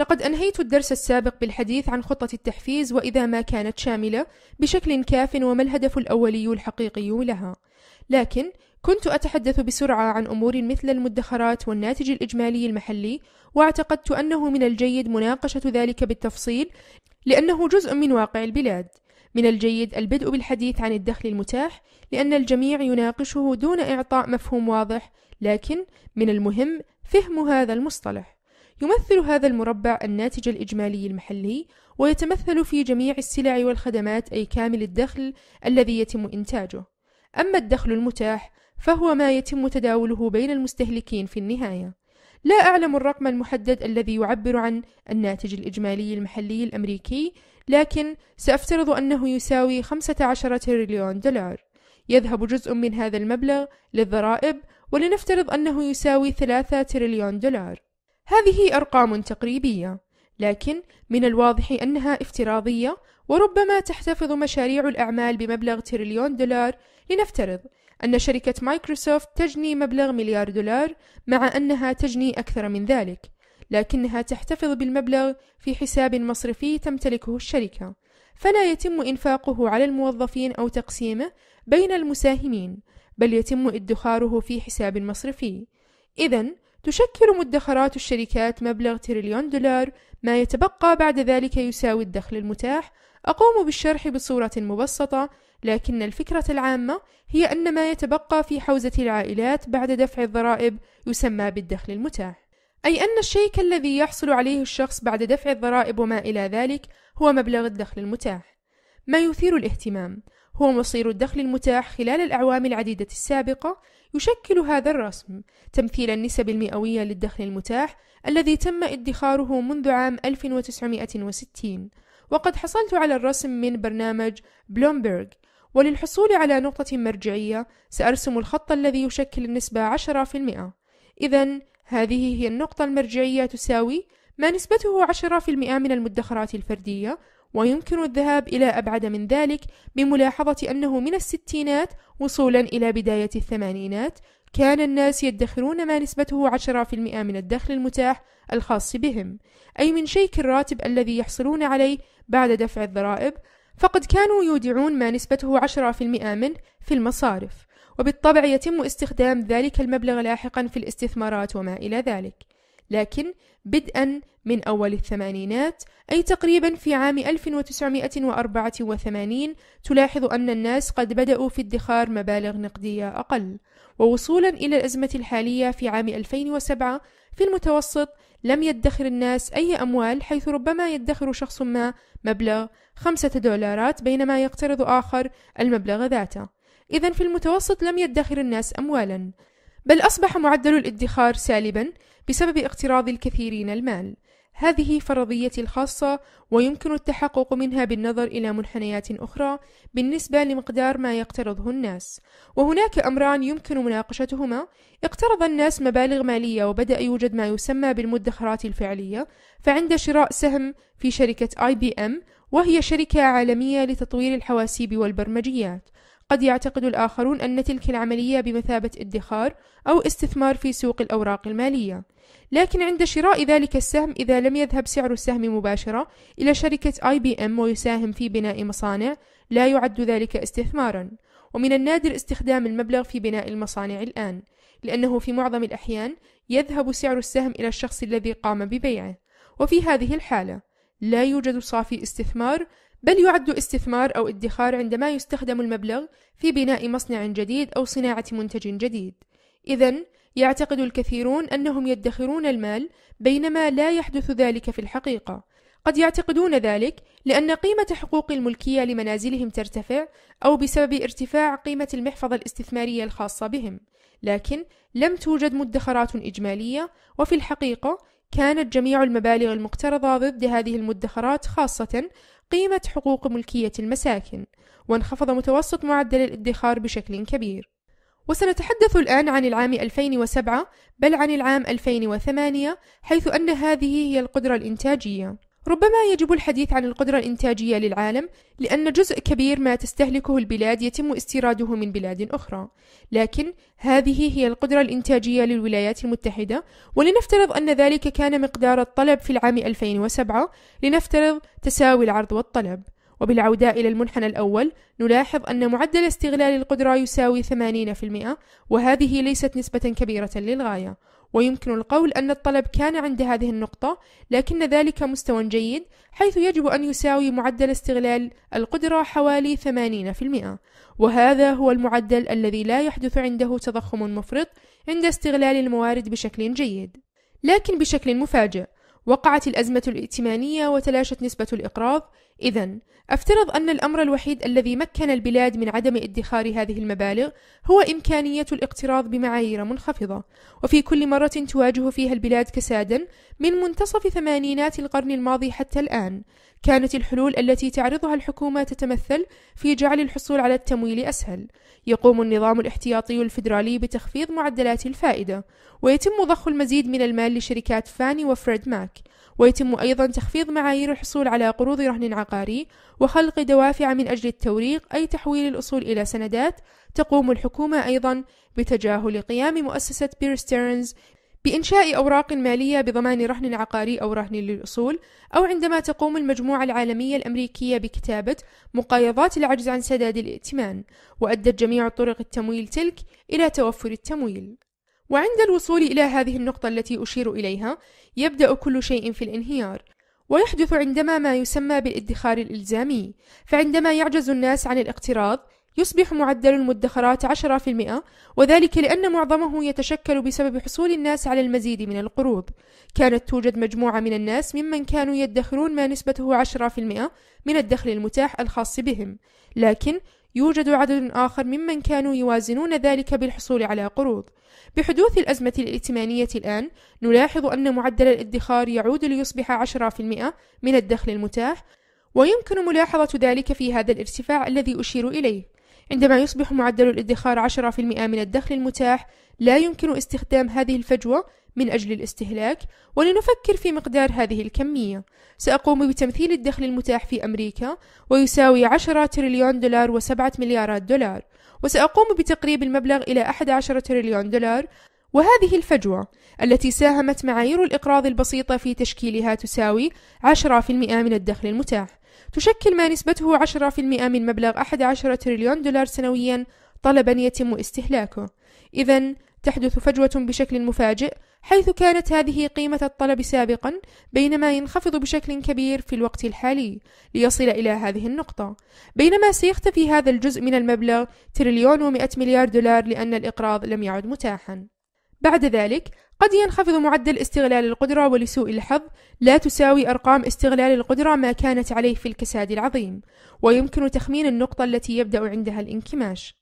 لقد أنهيت الدرس السابق بالحديث عن خطة التحفيز وإذا ما كانت شاملة بشكل كاف وما الهدف الأولي الحقيقي لها، لكن كنت أتحدث بسرعة عن أمور مثل المدخرات والناتج الإجمالي المحلي، واعتقدت أنه من الجيد مناقشة ذلك بالتفصيل لأنه جزء من واقع البلاد. من الجيد البدء بالحديث عن الدخل المتاح لأن الجميع يناقشه دون إعطاء مفهوم واضح، لكن من المهم فهم هذا المصطلح. يمثل هذا المربع الناتج الإجمالي المحلي ويتمثل في جميع السلع والخدمات أي كامل الدخل الذي يتم إنتاجه أما الدخل المتاح فهو ما يتم تداوله بين المستهلكين في النهاية لا أعلم الرقم المحدد الذي يعبر عن الناتج الإجمالي المحلي الأمريكي لكن سأفترض أنه يساوي 15 تريليون دولار يذهب جزء من هذا المبلغ للضرائب ولنفترض أنه يساوي 3 تريليون دولار هذه أرقام تقريبية لكن من الواضح أنها افتراضية وربما تحتفظ مشاريع الأعمال بمبلغ تريليون دولار لنفترض أن شركة مايكروسوفت تجني مبلغ مليار دولار مع أنها تجني أكثر من ذلك لكنها تحتفظ بالمبلغ في حساب مصرفي تمتلكه الشركة فلا يتم إنفاقه على الموظفين أو تقسيمه بين المساهمين بل يتم ادخاره في حساب مصرفي إذا تشكل مدخرات الشركات مبلغ تريليون دولار ما يتبقى بعد ذلك يساوي الدخل المتاح أقوم بالشرح بصورة مبسطة لكن الفكرة العامة هي أن ما يتبقى في حوزة العائلات بعد دفع الضرائب يسمى بالدخل المتاح أي أن الشيك الذي يحصل عليه الشخص بعد دفع الضرائب وما إلى ذلك هو مبلغ الدخل المتاح ما يثير الاهتمام هو مصير الدخل المتاح خلال الأعوام العديدة السابقة يشكل هذا الرسم تمثيل النسب المئوية للدخل المتاح الذي تم ادخاره منذ عام 1960 وقد حصلت على الرسم من برنامج بلومبرغ وللحصول على نقطة مرجعية سأرسم الخط الذي يشكل النسبة 10% إذا هذه هي النقطة المرجعية تساوي ما نسبته 10% من المدخرات الفردية ويمكن الذهاب إلى أبعد من ذلك بملاحظة أنه من الستينات وصولا إلى بداية الثمانينات كان الناس يدخرون ما نسبته 10% من الدخل المتاح الخاص بهم، أي من شيك الراتب الذي يحصلون عليه بعد دفع الضرائب، فقد كانوا يودعون ما نسبته 10% منه في المصارف، وبالطبع يتم استخدام ذلك المبلغ لاحقا في الاستثمارات وما إلى ذلك. لكن بدءا من أول الثمانينات أي تقريبا في عام 1984 تلاحظ أن الناس قد بدأوا في ادخار مبالغ نقدية أقل ووصولا إلى الأزمة الحالية في عام 2007 في المتوسط لم يدخر الناس أي أموال حيث ربما يدخر شخص ما مبلغ خمسة دولارات بينما يقترض آخر المبلغ ذاته إذا في المتوسط لم يدخر الناس أموالا بل أصبح معدل الادخار سالبًا بسبب اقتراض الكثيرين المال. هذه فرضيتي الخاصة ويمكن التحقق منها بالنظر إلى منحنيات أخرى بالنسبة لمقدار ما يقترضه الناس، وهناك أمران يمكن مناقشتهما، اقترض الناس مبالغ مالية وبدأ يوجد ما يسمى بالمدخرات الفعلية، فعند شراء سهم في شركة آي بي إم وهي شركة عالمية لتطوير الحواسيب والبرمجيات، قد يعتقد الآخرون أن تلك العملية بمثابة ادخار أو استثمار في سوق الأوراق المالية، لكن عند شراء ذلك السهم إذا لم يذهب سعر السهم مباشرة إلى شركة آي بي إم ويساهم في بناء مصانع، لا يعد ذلك استثمارًا، ومن النادر استخدام المبلغ في بناء المصانع الآن، لأنه في معظم الأحيان يذهب سعر السهم إلى الشخص الذي قام ببيعه، وفي هذه الحالة لا يوجد صافي استثمار بل يعد استثمار أو ادخار عندما يستخدم المبلغ في بناء مصنع جديد أو صناعة منتج جديد. إذا يعتقد الكثيرون أنهم يدخرون المال بينما لا يحدث ذلك في الحقيقة. قد يعتقدون ذلك لأن قيمة حقوق الملكية لمنازلهم ترتفع أو بسبب ارتفاع قيمة المحفظة الاستثمارية الخاصة بهم، لكن لم توجد مدخرات إجمالية، وفي الحقيقة كانت جميع المبالغ المقترضة ضد هذه المدخرات خاصة قيمة حقوق ملكية المساكن وانخفض متوسط معدل الادخار بشكل كبير وسنتحدث الآن عن العام 2007 بل عن العام 2008 حيث أن هذه هي القدرة الإنتاجية ربما يجب الحديث عن القدرة الإنتاجية للعالم لأن جزء كبير ما تستهلكه البلاد يتم استيراده من بلاد أخرى، لكن هذه هي القدرة الإنتاجية للولايات المتحدة، ولنفترض أن ذلك كان مقدار الطلب في العام 2007 لنفترض تساوي العرض والطلب، وبالعودة إلى المنحنى الأول نلاحظ أن معدل استغلال القدرة يساوي 80% وهذه ليست نسبة كبيرة للغاية ويمكن القول أن الطلب كان عند هذه النقطة، لكن ذلك مستوى جيد حيث يجب أن يساوي معدل استغلال القدرة حوالي 80%، وهذا هو المعدل الذي لا يحدث عنده تضخم مفرط عند استغلال الموارد بشكل جيد. لكن بشكل مفاجئ، وقعت الأزمة الائتمانية وتلاشت نسبة الإقراض إذا أفترض أن الأمر الوحيد الذي مكن البلاد من عدم ادخار هذه المبالغ هو إمكانية الاقتراض بمعايير منخفضة وفي كل مرة تواجه فيها البلاد كسادا من منتصف ثمانينات القرن الماضي حتى الآن كانت الحلول التي تعرضها الحكومة تتمثل في جعل الحصول على التمويل أسهل يقوم النظام الاحتياطي الفيدرالي بتخفيض معدلات الفائدة ويتم ضخ المزيد من المال لشركات فاني وفريد ماك معك ويتم أيضا تخفيض معايير الحصول على قروض رهن عقاري وخلق دوافع من أجل التوريق أي تحويل الأصول إلى سندات تقوم الحكومة أيضا بتجاهل قيام مؤسسة بيرستيرنز بإنشاء أوراق مالية بضمان رهن عقاري أو رهن للأصول أو عندما تقوم المجموعة العالمية الأمريكية بكتابة مقايضات العجز عن سداد الائتمان وأدت جميع طرق التمويل تلك إلى توفر التمويل وعند الوصول إلى هذه النقطة التي أشير إليها يبدأ كل شيء في الانهيار ويحدث عندما ما يسمى بالادخار الإلزامي فعندما يعجز الناس عن الاقتراض يصبح معدل المدخرات 10% وذلك لأن معظمه يتشكل بسبب حصول الناس على المزيد من القروض كانت توجد مجموعة من الناس ممن كانوا يدخرون ما نسبته 10% من الدخل المتاح الخاص بهم لكن يوجد عدد آخر ممن كانوا يوازنون ذلك بالحصول على قروض. بحدوث الأزمة الائتمانية الآن، نلاحظ أن معدل الادخار يعود ليصبح 10% من الدخل المتاح، ويمكن ملاحظة ذلك في هذا الارتفاع الذي أشير إليه. عندما يصبح معدل الادخار 10% من الدخل المتاح، لا يمكن استخدام هذه الفجوة من أجل الاستهلاك ولنفكر في مقدار هذه الكمية سأقوم بتمثيل الدخل المتاح في أمريكا ويساوي 10 تريليون دولار و7 مليارات دولار وسأقوم بتقريب المبلغ إلى 11 تريليون دولار وهذه الفجوة التي ساهمت معايير الإقراض البسيطة في تشكيلها تساوي 10% من الدخل المتاح تشكل ما نسبته 10% من مبلغ 11 تريليون دولار سنويا طلبا يتم استهلاكه إذا تحدث فجوة بشكل مفاجئ حيث كانت هذه قيمة الطلب سابقا بينما ينخفض بشكل كبير في الوقت الحالي ليصل إلى هذه النقطة بينما سيختفي هذا الجزء من المبلغ تريليون ومئة مليار دولار لأن الإقراض لم يعد متاحا بعد ذلك قد ينخفض معدل استغلال القدرة ولسوء الحظ لا تساوي أرقام استغلال القدرة ما كانت عليه في الكساد العظيم ويمكن تخمين النقطة التي يبدأ عندها الانكماش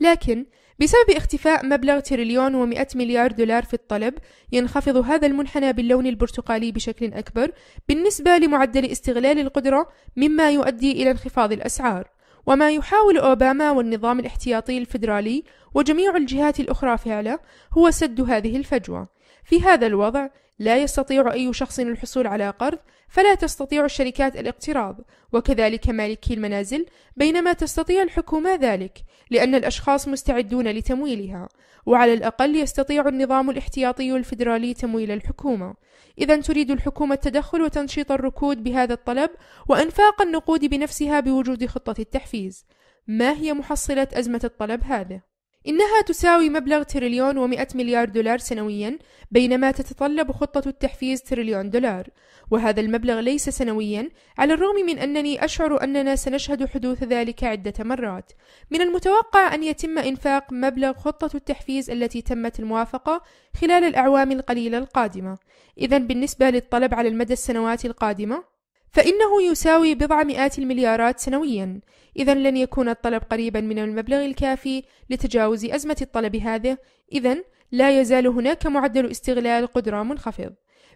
لكن بسبب اختفاء مبلغ تريليون و100 مليار دولار في الطلب ينخفض هذا المنحنى باللون البرتقالي بشكل أكبر بالنسبة لمعدل استغلال القدرة مما يؤدي إلى انخفاض الأسعار وما يحاول أوباما والنظام الاحتياطي الفيدرالي وجميع الجهات الأخرى فعله هو سد هذه الفجوة في هذا الوضع لا يستطيع أي شخص الحصول على قرض فلا تستطيع الشركات الاقتراض وكذلك مالكي المنازل بينما تستطيع الحكومة ذلك لأن الأشخاص مستعدون لتمويلها وعلى الأقل يستطيع النظام الاحتياطي الفيدرالي تمويل الحكومة إذا تريد الحكومة التدخل وتنشيط الركود بهذا الطلب وإنفاق النقود بنفسها بوجود خطة التحفيز ما هي محصلة أزمة الطلب هذه؟ إنها تساوي مبلغ تريليون ومئة مليار دولار سنويا بينما تتطلب خطة التحفيز تريليون دولار وهذا المبلغ ليس سنويا على الرغم من أنني أشعر أننا سنشهد حدوث ذلك عدة مرات من المتوقع أن يتم إنفاق مبلغ خطة التحفيز التي تمت الموافقة خلال الأعوام القليلة القادمة إذا بالنسبة للطلب على المدى السنوات القادمة فإنه يساوي بضع مئات المليارات سنويًا، إذا لن يكون الطلب قريبًا من المبلغ الكافي لتجاوز أزمة الطلب هذه، إذا لا يزال هناك معدل استغلال قدرة منخفض.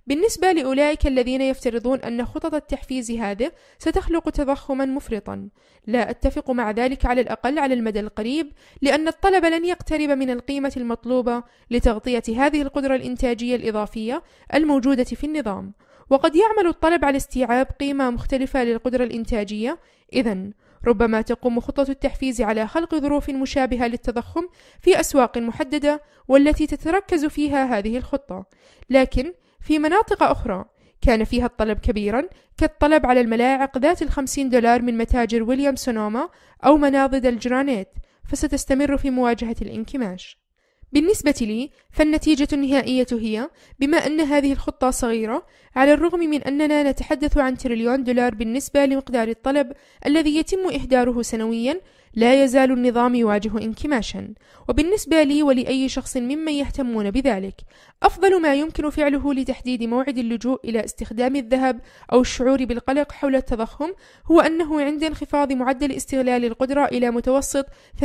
بالنسبة لأولئك الذين يفترضون أن خطط التحفيز هذه ستخلق تضخما مفرطا، لا أتفق مع ذلك على الأقل على المدى القريب، لأن الطلب لن يقترب من القيمة المطلوبة لتغطية هذه القدرة الإنتاجية الإضافية الموجودة في النظام، وقد يعمل الطلب على استيعاب قيمة مختلفة للقدرة الإنتاجية إذا ربما تقوم خطة التحفيز على خلق ظروف مشابهة للتضخم في أسواق محددة والتي تتركز فيها هذه الخطة لكن في مناطق أخرى كان فيها الطلب كبيرا كالطلب على الملاعق ذات الخمسين دولار من متاجر ويليام سونوما أو مناضد الجرانيت فستستمر في مواجهة الانكماش بالنسبة لي فالنتيجة النهائية هي بما أن هذه الخطة صغيرة على الرغم من أننا نتحدث عن تريليون دولار بالنسبة لمقدار الطلب الذي يتم إهداره سنويا لا يزال النظام يواجه انكماشا وبالنسبة لي ولأي شخص ممن يهتمون بذلك أفضل ما يمكن فعله لتحديد موعد اللجوء إلى استخدام الذهب أو الشعور بالقلق حول التضخم هو أنه عند انخفاض معدل استغلال القدرة إلى متوسط 80%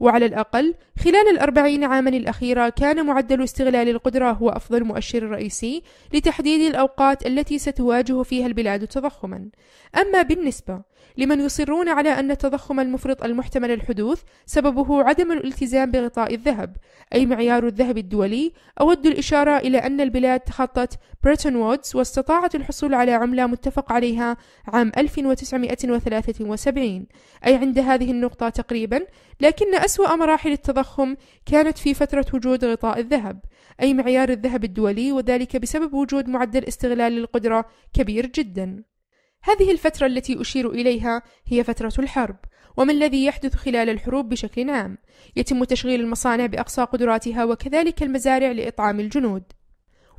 وعلى الأقل خلال الأربعين عاما الأخيرة كان معدل استغلال القدرة هو أفضل مؤشر رئيسي لتحديد الأوقات التي ستواجه فيها البلاد تضخما أما بالنسبة لمن يصرون على أن التضخم المفرط المحتمل الحدوث سببه عدم الالتزام بغطاء الذهب أي معيار الذهب الدولي أود الإشارة إلى أن البلاد تخطت بريتون وودز واستطاعت الحصول على عملة متفق عليها عام 1973 أي عند هذه النقطة تقريبا لكن أسوأ مراحل التضخم كانت في فترة وجود غطاء الذهب أي معيار الذهب الدولي وذلك بسبب وجود معدل استغلال القدرة كبير جدا هذه الفترة التي أشير إليها هي فترة الحرب، وما الذي يحدث خلال الحروب بشكل عام؟ يتم تشغيل المصانع بأقصى قدراتها وكذلك المزارع لإطعام الجنود.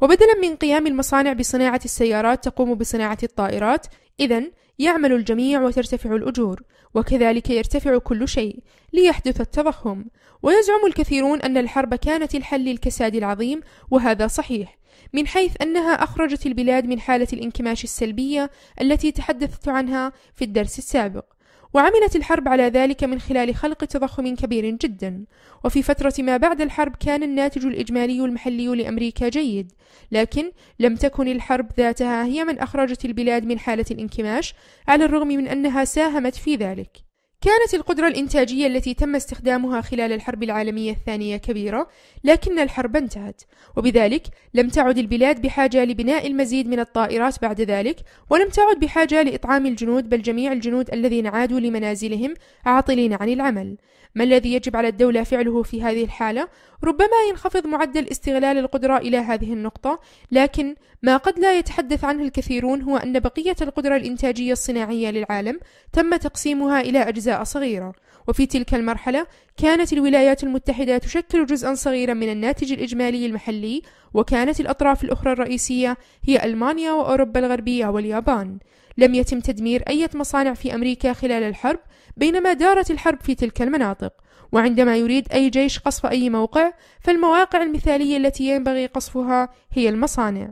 وبدلا من قيام المصانع بصناعة السيارات تقوم بصناعة الطائرات، إذا يعمل الجميع وترتفع الأجور، وكذلك يرتفع كل شيء ليحدث التضخم، ويزعم الكثيرون أن الحرب كانت الحل للكساد العظيم، وهذا صحيح، من حيث أنها أخرجت البلاد من حالة الانكماش السلبية التي تحدثت عنها في الدرس السابق وعملت الحرب على ذلك من خلال خلق تضخم كبير جدا وفي فترة ما بعد الحرب كان الناتج الإجمالي المحلي لأمريكا جيد لكن لم تكن الحرب ذاتها هي من أخرجت البلاد من حالة الانكماش على الرغم من أنها ساهمت في ذلك كانت القدرة الإنتاجية التي تم استخدامها خلال الحرب العالمية الثانية كبيرة، لكن الحرب انتهت، وبذلك لم تعد البلاد بحاجة لبناء المزيد من الطائرات بعد ذلك، ولم تعد بحاجة لإطعام الجنود بل جميع الجنود الذين عادوا لمنازلهم عاطلين عن العمل. ما الذي يجب على الدولة فعله في هذه الحالة؟ ربما ينخفض معدل استغلال القدرة إلى هذه النقطة، لكن ما قد لا يتحدث عنه الكثيرون هو أن بقية القدرة الإنتاجية الصناعية للعالم تم تقسيمها إلى أجزاء صغيرة وفي تلك المرحلة كانت الولايات المتحدة تشكل جزءا صغيرا من الناتج الإجمالي المحلي وكانت الأطراف الأخرى الرئيسية هي ألمانيا وأوروبا الغربية واليابان لم يتم تدمير أي مصانع في أمريكا خلال الحرب بينما دارت الحرب في تلك المناطق وعندما يريد أي جيش قصف أي موقع فالمواقع المثالية التي ينبغي قصفها هي المصانع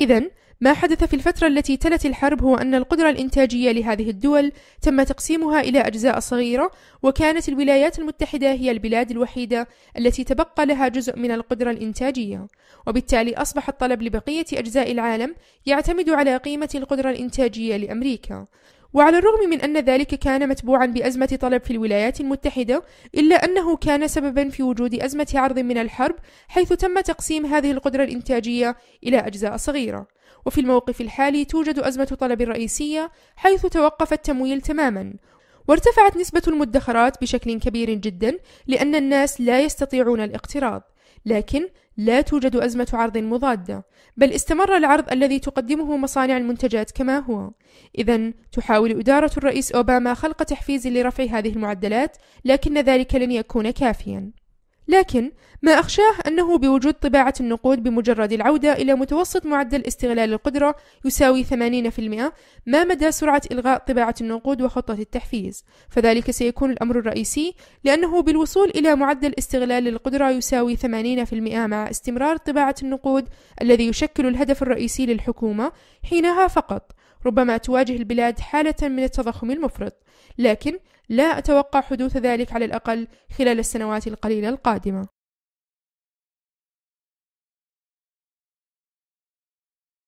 إذا ما حدث في الفترة التي تلت الحرب هو أن القدرة الإنتاجية لهذه الدول تم تقسيمها إلى أجزاء صغيرة، وكانت الولايات المتحدة هي البلاد الوحيدة التي تبقى لها جزء من القدرة الإنتاجية، وبالتالي أصبح الطلب لبقية أجزاء العالم يعتمد على قيمة القدرة الإنتاجية لأمريكا، وعلى الرغم من أن ذلك كان متبوعا بأزمة طلب في الولايات المتحدة إلا أنه كان سببا في وجود أزمة عرض من الحرب حيث تم تقسيم هذه القدرة الإنتاجية إلى أجزاء صغيرة وفي الموقف الحالي توجد أزمة طلب رئيسية حيث توقف التمويل تماما وارتفعت نسبة المدخرات بشكل كبير جدا لأن الناس لا يستطيعون الاقتراض لكن لا توجد أزمة عرض مضادة، بل استمر العرض الذي تقدمه مصانع المنتجات كما هو. إذا تحاول إدارة الرئيس أوباما خلق تحفيز لرفع هذه المعدلات، لكن ذلك لن يكون كافيا. لكن ما أخشاه أنه بوجود طباعة النقود بمجرد العودة إلى متوسط معدل استغلال القدرة يساوي 80% ما مدى سرعة إلغاء طباعة النقود وخطة التحفيز فذلك سيكون الأمر الرئيسي لأنه بالوصول إلى معدل استغلال القدرة يساوي 80% مع استمرار طباعة النقود الذي يشكل الهدف الرئيسي للحكومة حينها فقط ربما تواجه البلاد حالة من التضخم المفرط لكن لا أتوقع حدوث ذلك على الأقل خلال السنوات القليلة القادمة